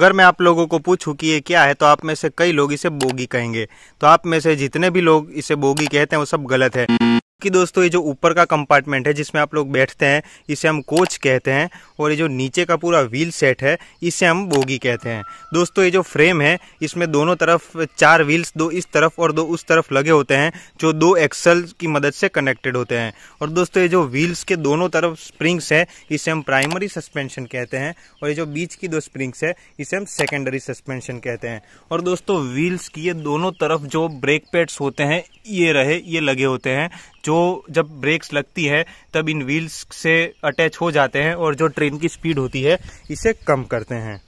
अगर मैं आप लोगों को पूछूं कि ये क्या है तो आप में से कई लोग इसे बोगी कहेंगे तो आप में से जितने भी लोग इसे बोगी कहते हैं वो सब गलत है कि दोस्तों ये जो ऊपर का कंपार्टमेंट है जिसमें आप लोग बैठते हैं इसे हम कोच कहते हैं और ये जो नीचे का पूरा व्हील सेट है इसे हम बोगी कहते हैं दोस्तों ये जो फ्रेम है इसमें दोनों तरफ चार व्हील्स दो इस तरफ और दो उस तरफ लगे होते हैं जो दो एक्सल की मदद से कनेक्टेड होते हैं और दोस्तों ये जो व्हील्स के दोनों तरफ स्प्रिंग्स है इसे हम प्राइमरी सस्पेंशन कहते हैं और ये जो बीच की दो स्प्रिंग्स है इसे हम सेकेंडरी सस्पेंशन कहते हैं और दोस्तों व्हील्स की ये दोनों तरफ जो ब्रेक पैड्स होते हैं ये रहे ये लगे होते हैं जो जब ब्रेक्स लगती है तब इन व्हील्स से अटैच हो जाते हैं और जो ट्रेन की स्पीड होती है इसे कम करते हैं